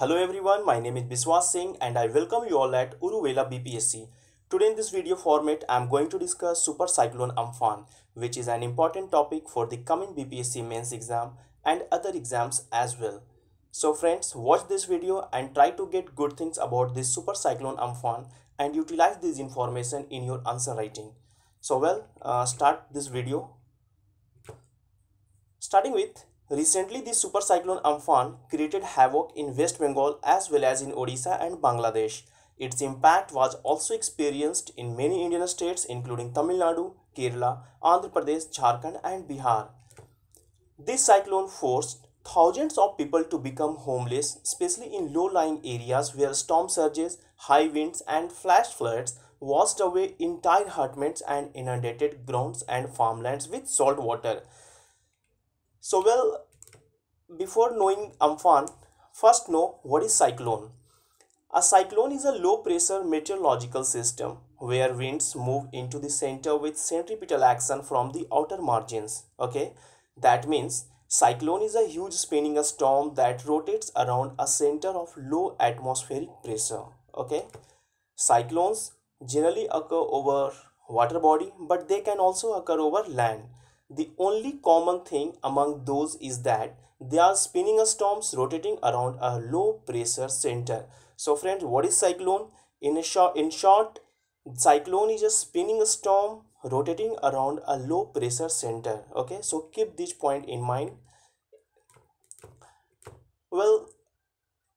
Hello everyone, my name is Biswas Singh and I welcome you all at Uruvela BPSC. Today in this video format, I am going to discuss Super Cyclone Amphan, which is an important topic for the coming BPSC mains exam and other exams as well. So friends, watch this video and try to get good things about this Super Cyclone Amphan and utilize this information in your answer writing. So well, uh, start this video. Starting with Recently, the super cyclone Amphan created havoc in West Bengal as well as in Odisha and Bangladesh. Its impact was also experienced in many Indian states including Tamil Nadu, Kerala, Andhra Pradesh, Jharkhand and Bihar. This cyclone forced thousands of people to become homeless, especially in low-lying areas where storm surges, high winds and flash floods washed away entire hutments and inundated grounds and farmlands with salt water. So well, before knowing Amphan, first know what is cyclone. A cyclone is a low pressure meteorological system where winds move into the center with centripetal action from the outer margins. Okay, that means cyclone is a huge spinning storm that rotates around a center of low atmospheric pressure. Okay, cyclones generally occur over water body but they can also occur over land the only common thing among those is that they are spinning a storms rotating around a low pressure center. So friends, what is cyclone? In, a short, in short, cyclone is a spinning storm rotating around a low pressure center. Okay, so keep this point in mind. Well,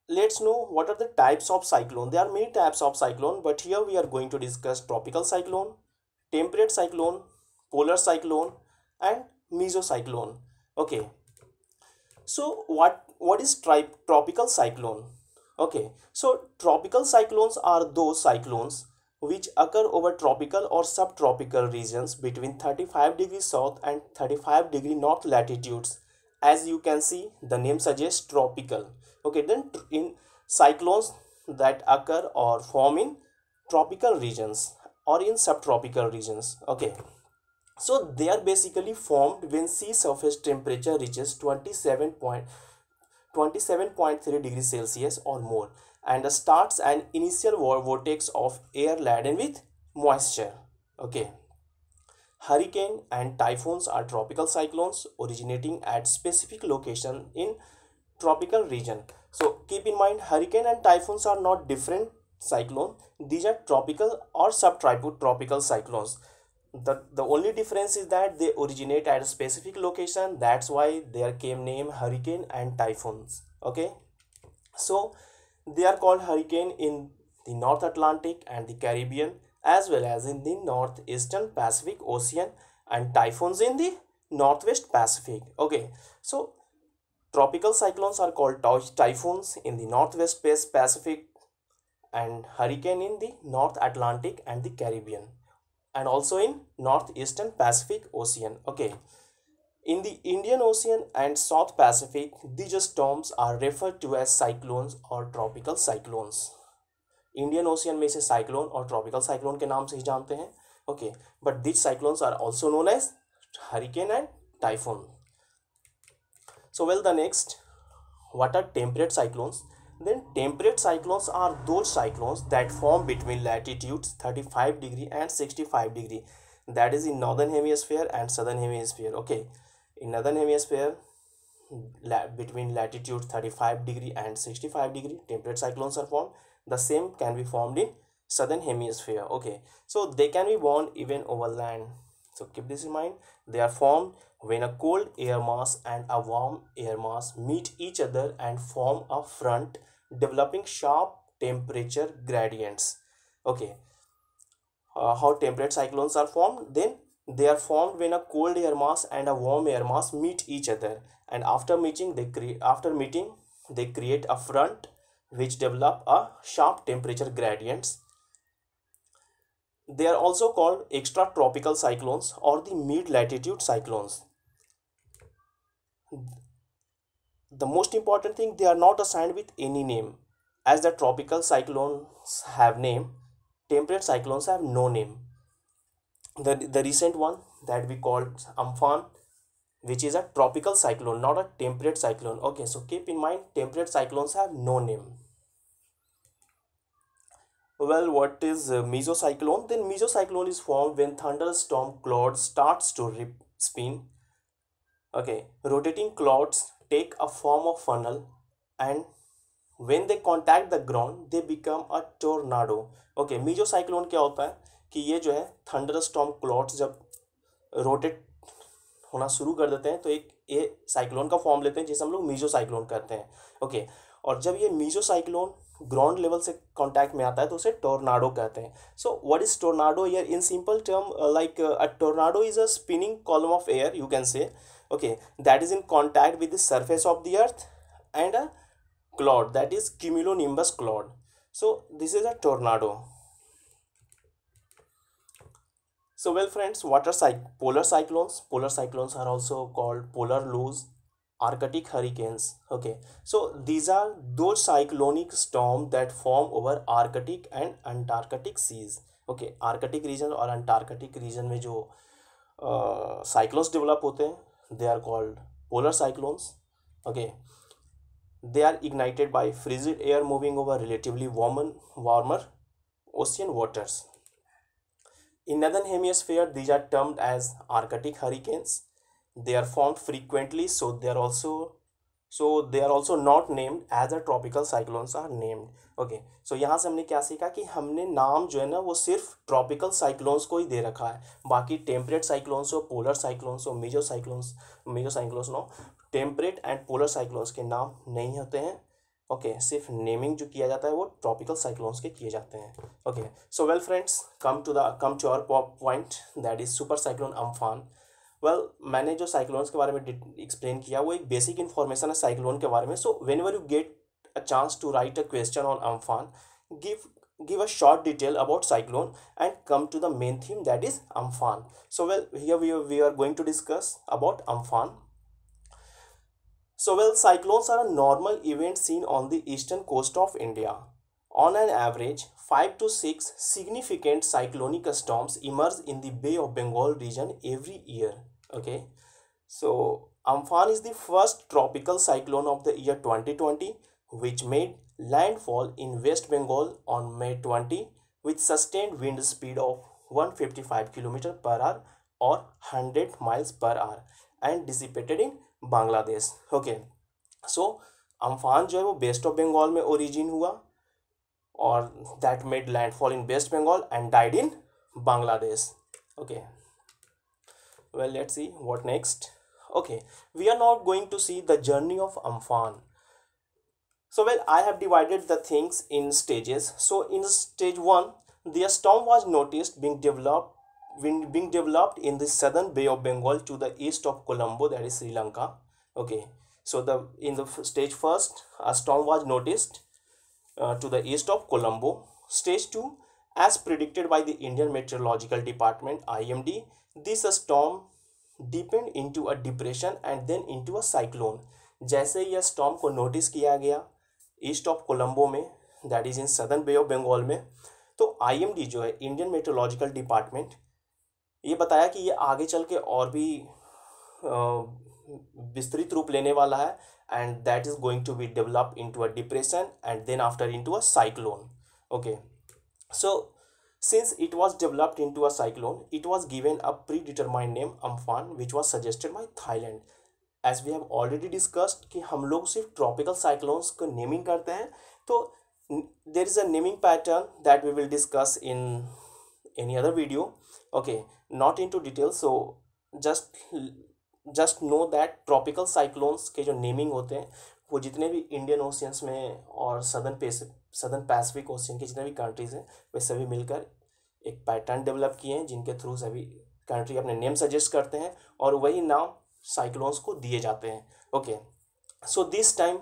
let's know what are the types of cyclone there are many types of cyclone but here we are going to discuss tropical cyclone temperate cyclone polar cyclone and mesocyclone okay so what what is tropical cyclone okay so tropical cyclones are those cyclones which occur over tropical or subtropical regions between 35 degree south and 35 degree north latitudes as you can see the name suggests tropical okay then in cyclones that occur or form in tropical regions or in subtropical regions okay so they are basically formed when sea surface temperature reaches 27 point 27.3 degrees celsius or more and starts an initial vortex of air laden with moisture okay hurricane and typhoons are tropical cyclones originating at specific location in tropical region so keep in mind hurricane and typhoons are not different cyclone these are tropical or subtropical tropical cyclones the, the only difference is that they originate at a specific location that's why their came name hurricane and typhoons okay so they are called hurricane in the north atlantic and the caribbean as well as in the northeastern pacific ocean and typhoons in the northwest pacific okay so tropical cyclones are called typhoons in the northwest pacific and hurricane in the north atlantic and the caribbean and also in northeastern Pacific Ocean. Okay. In the Indian Ocean and South Pacific, these storms are referred to as cyclones or tropical cyclones. Indian Ocean में इसे cyclone और tropical cyclone के नाम से ही जानते हैं Okay, but these cyclones are also known as hurricane and typhoon. So, well, the next, what are temperate cyclones then temperate cyclones are those cyclones that form between latitudes 35 degree and 65 degree that is in northern hemisphere and southern hemisphere okay in northern hemisphere la between latitude 35 degree and 65 degree temperate cyclones are formed the same can be formed in southern hemisphere okay so they can be born even over land so keep this in mind they are formed when a cold air mass and a warm air mass meet each other and form a front developing sharp temperature gradients okay uh, how temperate cyclones are formed then they are formed when a cold air mass and a warm air mass meet each other and after meeting they create after meeting they create a front which develop a sharp temperature gradients they are also called extratropical cyclones or the mid latitude cyclones The most important thing, they are not assigned with any name. As the tropical cyclones have name, temperate cyclones have no name. The, the recent one that we called Amphan, which is a tropical cyclone, not a temperate cyclone. Okay, so keep in mind, temperate cyclones have no name well what is mesocyclone then mesocyclone is formed when thunderstorm cloud starts to rip spin okay rotating clouds take a form of funnel and when they contact the ground they become a tornado okay मीजो cyclone kya hota hai ki ye jo hai thunderstorm clouds jab rotate rotate होना शुरू कर देते हैं तो एक ये cyclone का फॉर्म लेते हैं जिसे हम लोग मीजो साइक्लोन कहते हैं ओके okay, और जब ये मीजो साइक्लोन ग्राउंड लेवल से कांटेक्ट में आता है तो उसे टोर्नाडो कहते हैं so what is tornado air in simple term like a tornado is a spinning column of air you can say okay that is in contact with the surface of the earth and a cloud that is cumulonimbus cloud so this is a tornado so well friends what are cy polar cyclones polar cyclones are also called polar lows arctic hurricanes okay so these are those cyclonic storms that form over arctic and antarctic seas okay Arctic region or Antarctic region में जो cyclones develop होते they are called polar cyclones okay they are ignited by frigid air moving over relatively warm, warmer ocean waters in northern hemisphere these are termed as arctic hurricanes they are formed frequently so they are also so they are also not named as a tropical cyclones are named okay so यहाँ से हमने क्या सीखा कि हमने नाम जो है ना वो सिर्फ ट्रॉपिकल साइक्लोन्स को ही दे रखा है बाकी टेम्परेट साइक्लोन्स हो पोलर साइक्लोन्स हो meso cyclones meso cyclones no temperate and polar cyclones के नाम नहीं होते हैं ओके okay, सिर्फ नेमिंग जो किया जाता है वो ट्रॉपिकल साइक्लोन्स के किए जाते हैं okay so well friends come to the come to our pop point that is super cyclone Amphan well well, मैंने जो साइक्लोन्स के बारे में एक्सप्लेन किया वो एक बेसिक इन्फॉर्मेशन है साइक्लोन के बारे में so when were you get a chance to write a question on Amphan give give a short detail about cyclone and come to the main theme that is Amphan so well we are going to discuss about Amphan so well cyclones are a normal event seen on the eastern coast of India on an average five to six significant cyclonic storms emerge in the bay of Bengal region every year okay so amphan is the first tropical cyclone of the year 2020 which made landfall in west bengal on may 20 with sustained wind speed of 155 km per hour or 100 miles per hour and dissipated in Bangladesh. Okay, so Amphan jo hai wo west of Bengal में origin hua, or that made landfall in West Bengal and died in Bangladesh. Okay well let's see what next okay we are now going to see the journey of amphan so well i have divided the things in stages so in stage one the storm was noticed being developed being developed in the southern bay of bengal to the east of colombo that is sri lanka okay so the in the stage first a storm was noticed uh, to the east of colombo stage two as predicted by the indian meteorological department imd this storm depend into a depression and then into a cyclone जैसे यह storm को notice किया गया east of Colombo में that is in southern bay of Bengal में तो IMD जो है इंडियन मेट्रोलॉजिकल डिपार्टमेंट ये बताया कि ये आगे चल के और भी विस्तृत रूप लेने वाला है and that is going to be develop to a depression and then after to a cyclone okay so Since it was developed into a cyclone, it was given a predetermined name amphan which was suggested by Thailand. As we have already discussed ki hum log sirf tropical cyclones ko naming karte hain तो there is a naming pattern that we will discuss in any other video. Okay, not into detail. So just just know that tropical cyclones ke jo naming होते हैं वो जितने भी Indian oceans में और southern southern Pacific ocean की जितने भी कंट्रीज़ हैं वे सभी मिलकर एक पैटर्न डेवलप किए हैं जिनके थ्रू सभी कंट्री अपने नेम सजेस्ट करते हैं और वही नाम साइक्लोन्स को दिए जाते हैं okay so this time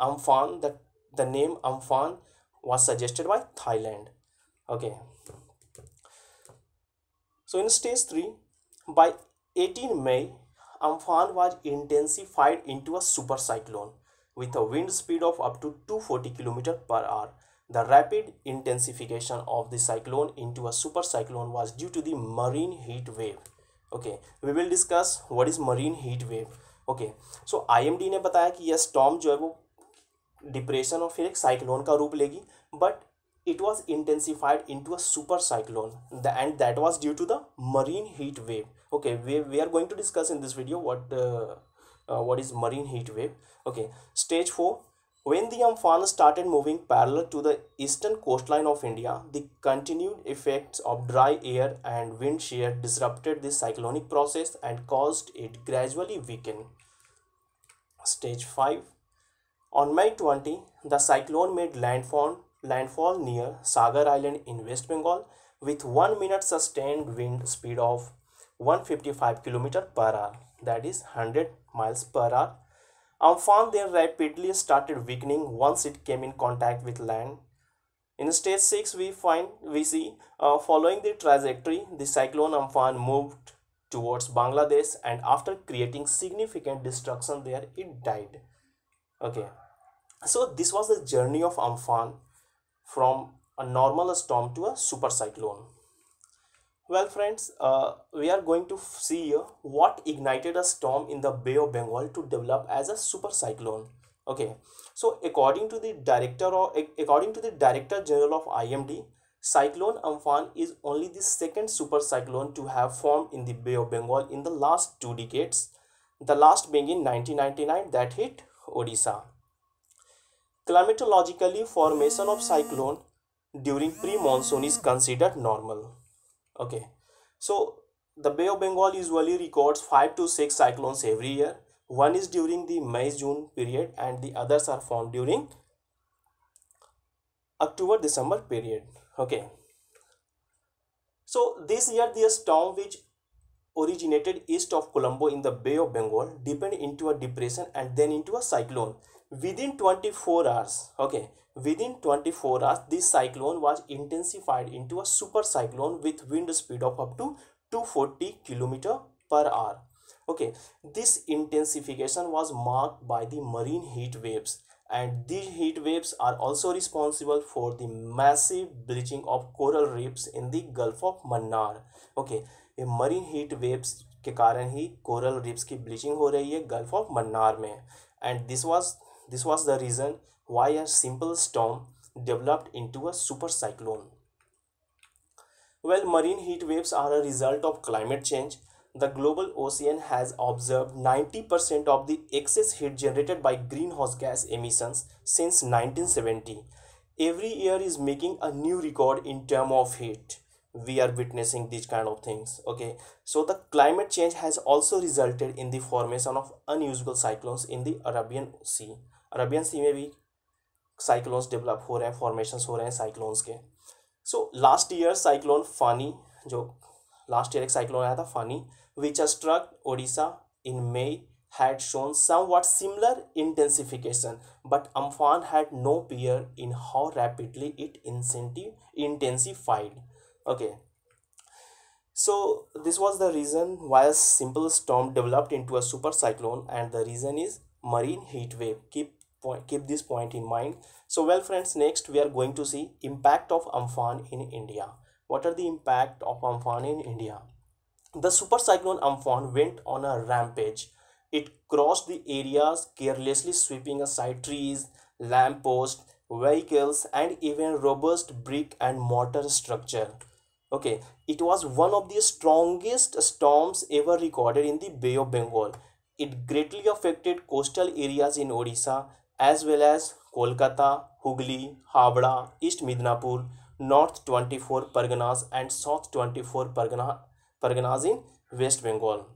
Amphan the the name Amphan was suggested by Thailand. So in stage three by eighteen May Amphan was intensified intensified into a super cyclone with a wind speed of up to 240 km per hour. The rapid intensification of the cyclone into a super cyclone was due to the marine heat wave. Okay, we will discuss what is marine heat wave. Okay, so IMD ने बताया कि यह storm जो है वो depression और फिर एक साइक्लोन का रूप लेगी it was intensified into a super cyclone and that was due to the marine heat wave okay we, we are going to discuss in this video what uh, uh, what is marine heat wave okay stage 4 when the amfan um, started moving parallel to the eastern coastline of India, the continued effects of dry air and wind shear disrupted the cyclonic process and caused it gradually weaken. Stage 5 On May 20, the cyclone made landfall, landfall near Sagar Island in West Bengal with 1 minute sustained wind speed of 155 km per hour that is 100 miles per hour. Amphan then rapidly started weakening once it came in contact with land. In stage 6 we find we see uh, following the trajectory the cyclone Amphan moved towards Bangladesh and after creating significant destruction there it died. Okay so this was the journey of Amphan from a normal storm to a super cyclone. Well friends, uh, we are going to see what ignited a storm in the Bay of Bengal to develop as a super cyclone. Okay, so according to the director or according to the director general of IMD, Cyclone Amphan is only the second super cyclone to have formed in the Bay of Bengal in the last two decades. The last being in 1999 that hit Odisha. Climatologically, formation of cyclone during pre-monsoon is considered normal okay so the bay of bengal usually records five to six cyclones every year one is during the may june period and the others are formed during october december period okay so this year the storm which originated east of colombo in the bay of bengal deepened into a depression and then into a cyclone within 24 hours okay within 24 hours this cyclone was intensified into a super cyclone with wind speed of up to 240 kilometer per hour okay this intensification was marked by the marine heat waves and these heat waves are also responsible for the massive bleaching of coral reefs in the gulf of mannar okay a marine heat waves के कारण ही coral reefs की bleaching हो रही है Gulf of Mannar में and this was this was the reason why a simple storm developed into a super cyclone. Well, marine heat waves are a result of climate change. The global ocean has observed 90% of the excess heat generated by greenhouse gas emissions since 1970. Every year is making a new record in terms of heat we are witnessing these kind of things okay so the climate change has also resulted in the formation of unusual cyclones in the arabian sea Arabian sea में भी cyclones develop हो रहे हैं formation हो रहे हैं cyclones के so last year cyclone फानी जो लास्ट ईयर एक साइक्लोन आया था Fani which struck Odisha in May had shown somewhat similar intensification but Amphan had no peer in how rapidly it incentive intensified okay so this was the reason why a simple storm developed into a cyclone and the reason is marine heat wave keep point keep this point in mind so well friends next we are going to see impact of amphan in india what are the impact of amphan in india the super cyclone amphan went on a rampage it crossed the areas carelessly sweeping aside trees lamp posts vehicles and even robust brick and mortar structure okay it was one of the strongest storms ever recorded in the bay of bengal it greatly affected coastal areas in Odisha, as well as Kolkata, Hooghly, Havada, East Midnapur, North 24 Parganas and South 24 Pargana, Parganas in West Bengal.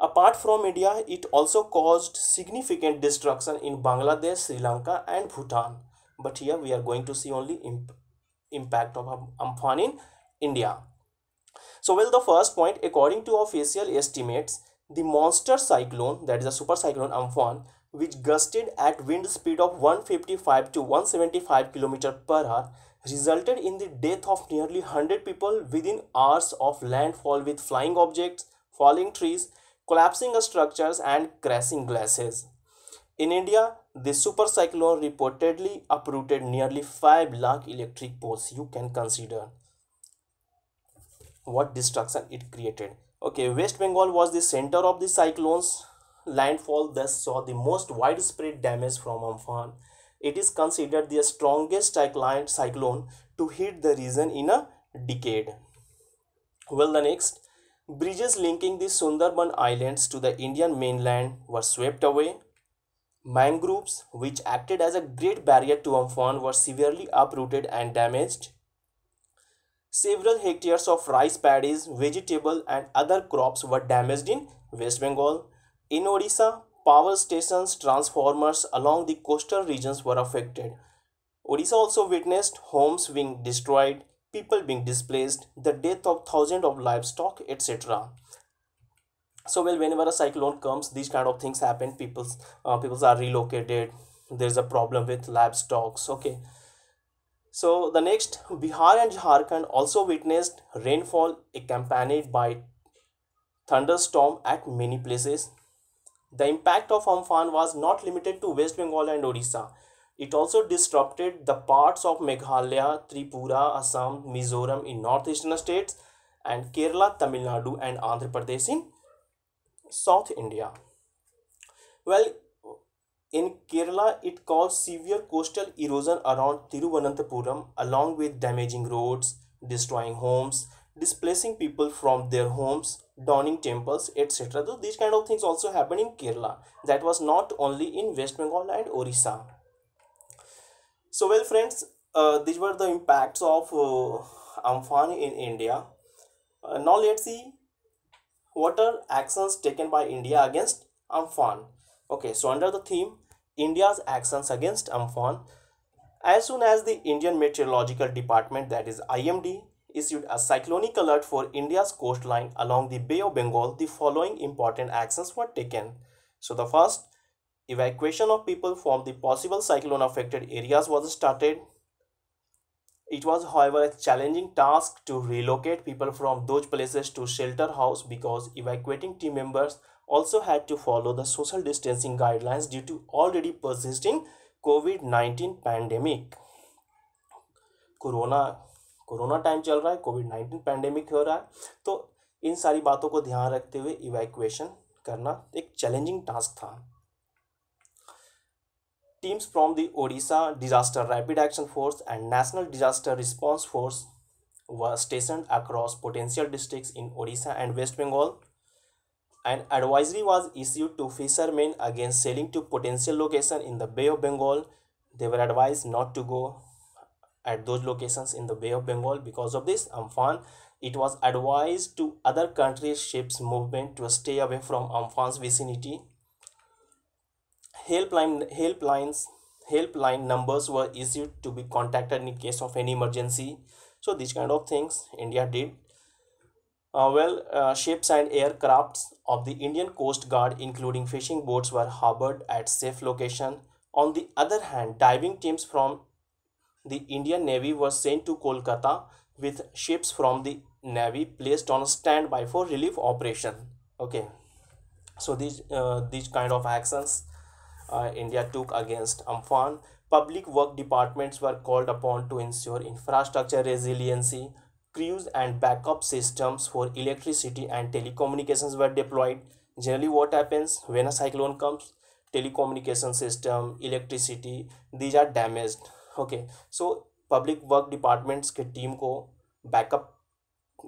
Apart from India, it also caused significant destruction in Bangladesh, Sri Lanka and Bhutan. But here we are going to see only imp impact of Amphan in India. So well the first point according to official estimates the monster cyclone that is a super cyclone Amphan which gusted at wind speed of 155 to 175 km per hour resulted in the death of nearly 100 people within hours of landfall with flying objects, falling trees, collapsing structures and crashing glasses. In India, the super cyclone reportedly uprooted nearly 5 lakh electric poles. You can consider what destruction it created. Okay, West Bengal was the center of the cyclones landfall thus saw the most widespread damage from Amphan. It is considered the strongest cyclone to hit the region in a decade. Well, the next bridges linking the Sundarban Islands to the Indian mainland were swept away. Mangroves, which acted as a great barrier to Amphan, were severely uprooted and damaged. Several hectares of rice paddies, vegetable and other crops were damaged in West Bengal. In Odisha, power stations, transformers along the coastal regions were affected. Odisha also witnessed homes being destroyed, people being displaced, the death of thousands of livestock, etc. So well, whenever a cyclone comes, these kind of things happen. People, uh, people are relocated. There's a problem with livestock. Okay. So the next, Bihar and Jharkhand also witnessed rainfall accompanied by thunderstorm at many places. The impact of Amphan was not limited to West Bengal and Odisha. It also disrupted the parts of Meghalaya, Tripura, Assam, Mizoram in northeastern states and Kerala, Tamil Nadu and Andhra Pradesh in South India. Well, in Kerala, it caused severe coastal erosion around Tiruvananthapuram along with damaging roads, destroying homes displacing people from their homes donning temples etc so these kind of things also happened in kerala that was not only in west bengal and orissa so well friends uh, these were the impacts of uh, amphan in india uh, now let's see what are actions taken by india against amphan okay so under the theme india's actions against amphan as soon as the indian meteorological department that is imd issued a cyclonic alert for India's coastline along the Bay of Bengal, the following important actions were taken. So the first, evacuation of people from the possible cyclone affected areas was started. It was however a challenging task to relocate people from those places to shelter house because evacuating team members also had to follow the social distancing guidelines due to already persisting COVID-19 pandemic. Corona corona time चल रहा है Covid nineteen pandemic हो रहा है तो इन सारी बातों को ध्यान रखते हुए इवैक्यूएशन करना एक चैलेंजिंग टास्क था teams from the Odisha disaster rapid action force and national disaster response force were station across potential district in Odisha and west Bengal and advisory was issued to fishermen again sailing to potential location in the bay of Bengal they were advise not to go at those locations in the Bay of Bengal. Because of this, Amphan, it was advised to other countries' ships movement to stay away from Amphan's vicinity. Helpline, helplines, helpline numbers were issued to be contacted in case of any emergency. So these kind of things India did. Uh, well, uh, ships and aircrafts of the Indian Coast Guard, including fishing boats, were harbored at safe location. On the other hand, diving teams from the Indian Navy was sent to Kolkata with ships from the Navy placed on standby for relief operation. Okay, so these, uh, these kind of actions uh, India took against Amphan. Public work departments were called upon to ensure infrastructure resiliency. Crews and backup systems for electricity and telecommunications were deployed. Generally, what happens when a cyclone comes? Telecommunication system, electricity, these are damaged okay so public work departments के team को backup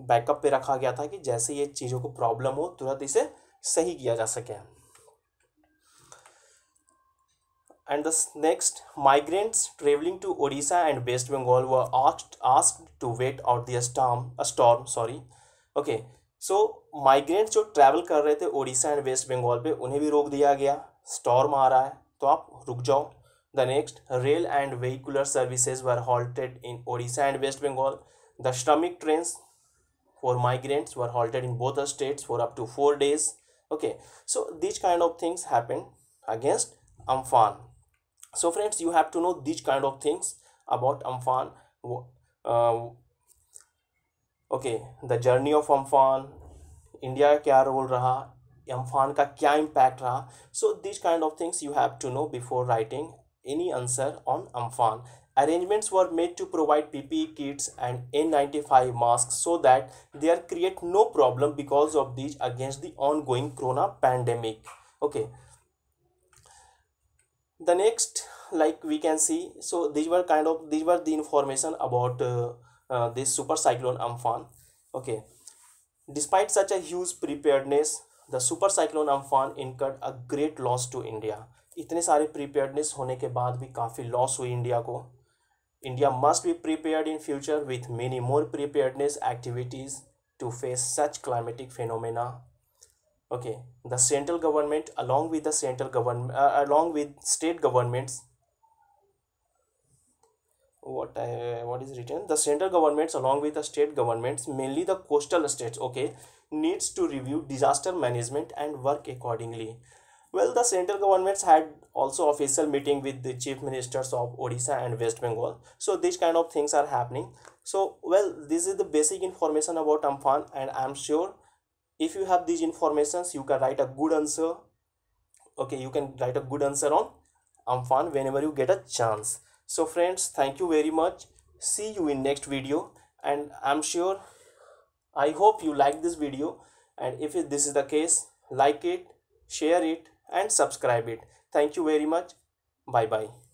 backup पे रखा गया था कि जैसे ये चीज़ों को प्रॉब्लम हो तुरंत इसे सही किया जा सके and the next migrants traveling to odisha and west bengal were asked asked to wait out the storm a storm sorry okay so migrants जो travel कर रहे थे ओडिशा एंड वेस्ट बंगाल पे उन्हें भी रोक दिया गया storm आ रहा है तो आप रुक जाओ The next, rail and vehicular services were halted in Odisha and West Bengal. The Shramik trains for migrants were halted in both the states for up to four days. Okay, so these kind of things happened against Amphan. So friends, you have to know these kind of things about Amphan. Uh, okay, the journey of Amphan, India क्या role रहा Amphan का क्या impact रहा So, these kind of things you have to know before writing any answer on Amphan. Arrangements were made to provide PPE kits and N95 masks so that there create no problem because of these against the ongoing corona pandemic. Okay. The next, like we can see, so these were kind of these were the information about uh, uh, this super cyclone Amphan. Okay. Despite such a huge preparedness, the super cyclone Amphan incurred a great loss to India. इतने सारे preparedness होने के बाद भी काफ़ी loss हुई India को India must be prepared in future with many more preparedness activities to face such climatic phenomena okay the central government along with the central government along with state governments what what is return the central governments along with the state governments mainly the coastal states okay needs to review disaster management and work accordingly Well, the central governments had also official meeting with the chief ministers of Odisha and West Bengal. So these kind of things are happening. So well, this is the basic information about Amphan and I'm sure if you have these informations, you can write a good answer. Okay, you can write a good answer on Amphan whenever you get a chance. So friends, thank you very much. See you in next video and I'm sure I hope you like this video and if this is the case, like it, share it and subscribe it. Thank you very much. Bye bye.